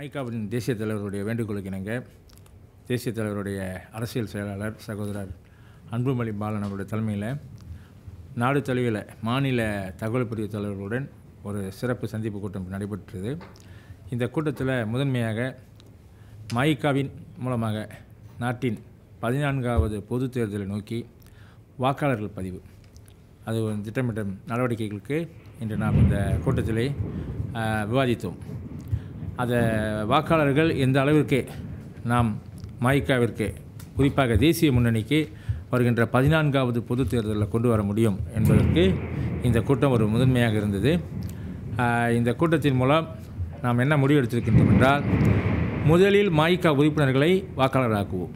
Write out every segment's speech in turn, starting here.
மாய்காவின் தேசிய தலைவருடைய வேண்டுகோளுக்கு இணங்க தேசிய தலைவருடைய அரசியல் செயலாளர் சகோதரர் அன்புமணி பாலன் அவருடைய தலைமையில் நாடு தலைவியில் மாநில தகவல் பிரிவு தலைவர்களுடன் ஒரு சிறப்பு சந்திப்பு கூட்டம் நடைபெற்றது இந்த கூட்டத்தில் முதன்மையாக மாயிகாவின் மூலமாக நாட்டின் பதினான்காவது பொது தேர்தலை நோக்கி வாக்காளர்கள் பதிவு அது திட்டமிட்ட நடவடிக்கைகளுக்கு இன்று நாம் இந்த கூட்டத்திலே விவாதித்தோம் அதை வாக்காளர்கள் எந்த அளவிற்கு நாம் மாய்க்காவிற்கு குறிப்பாக தேசிய முன்னணிக்கு வருகின்ற பதினான்காவது பொது தேர்தலில் கொண்டு வர முடியும் என்பதற்கு இந்த கூட்டம் ஒரு முதன்மையாக இருந்தது இந்த கூட்டத்தின் மூலம் நாம் என்ன எடுத்திருக்கின்றோம் என்றால் முதலில் மாய்க்கா உறுப்பினர்களை வாக்காளராக்குவோம்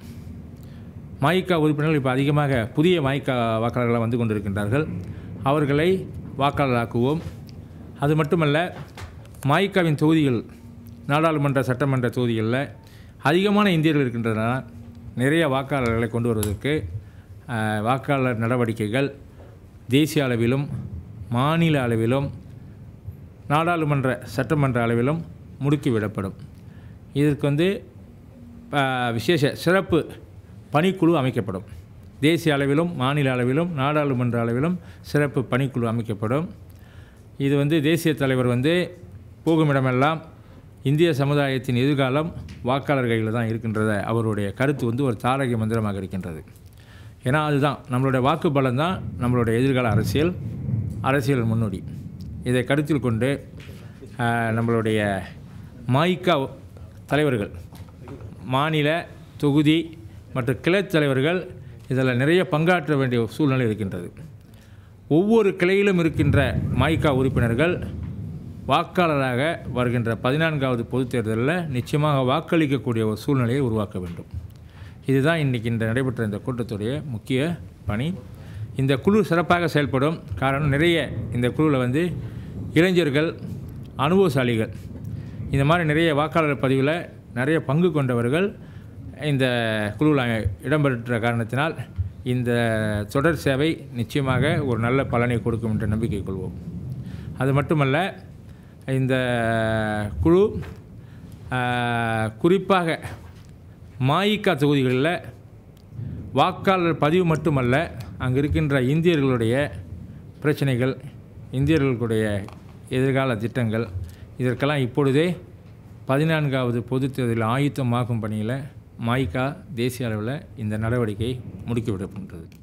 மாய்க்கா உறுப்பினர்கள் இப்போ அதிகமாக புதிய மாய்க்கா வாக்காளர்களாக வந்து கொண்டிருக்கின்றார்கள் அவர்களை வாக்காளராக்குவோம் அது மட்டுமல்ல மாய்க்காவின் தொகுதிகள் நாடாளுமன்ற சட்டமன்ற தொகுதிகளில் அதிகமான இந்தியர்கள் இருக்கின்றன நிறைய வாக்காளர்களை கொண்டு வருவதற்கு வாக்காளர் நடவடிக்கைகள் தேசிய அளவிலும் மாநில அளவிலும் நாடாளுமன்ற சட்டமன்ற அளவிலும் முடுக்கிவிடப்படும் இதற்கு வந்து விசேஷ சிறப்பு பணிக்குழு அமைக்கப்படும் தேசிய அளவிலும் மாநில அளவிலும் நாடாளுமன்ற அளவிலும் சிறப்பு பணிக்குழு அமைக்கப்படும் இது வந்து தேசிய தலைவர் வந்து போகுமிடமெல்லாம் இந்திய சமுதாயத்தின் எதிர்காலம் வாக்காளர் கையில் தான் இருக்கின்றத அவருடைய கருத்து வந்து ஒரு தாரக மந்திரமாக இருக்கின்றது ஏன்னா அதுதான் நம்மளுடைய வாக்கு பலம் தான் நம்மளுடைய எதிர்கால அரசியல் அரசியல் முன்னோடி இதை கருத்தில் கொண்டு நம்மளுடைய மாய்கா தலைவர்கள் மாநில தொகுதி மற்றும் கிளை தலைவர்கள் இதில் நிறைய பங்காற்ற வேண்டிய சூழ்நிலை இருக்கின்றது ஒவ்வொரு கிளையிலும் இருக்கின்ற மாய்கா உறுப்பினர்கள் வாக்காளராக வருகின்ற பதினான்காவது பொதுத் தேர்தலில் நிச்சயமாக வாக்களிக்கக்கூடிய ஒரு சூழ்நிலையை உருவாக்க வேண்டும் இதுதான் இன்றைக்கி இந்த நடைபெற்ற இந்த கூட்டத்துடைய முக்கிய பணி இந்த குழு சிறப்பாக செயல்படும் காரணம் நிறைய இந்த குழுவில் வந்து இளைஞர்கள் அனுபவசாலிகள் இந்த மாதிரி நிறைய வாக்காளர் பதிவில் நிறைய பங்கு கொண்டவர்கள் இந்த குழுவில் இடம்பெற்ற காரணத்தினால் இந்த தொடர் சேவை நிச்சயமாக ஒரு நல்ல பலனை கொடுக்கும் என்ற நம்பிக்கை கொள்வோம் அது மட்டுமல்ல இந்த குழு குறிப்பாக மாயிக்கா தொகுதிகளில் வாக்காளர் பதிவு மட்டுமல்ல அங்கே இருக்கின்ற இந்தியர்களுடைய பிரச்சனைகள் இந்தியர்களுடைய எதிர்கால திட்டங்கள் இதற்கெல்லாம் இப்பொழுதே பதினான்காவது பொது தேர்தலில் ஆயுத்தமாகும் பணியில் மாய்கா தேசிய அளவில் இந்த நடவடிக்கை முடுக்கிவிடப்படுகிறது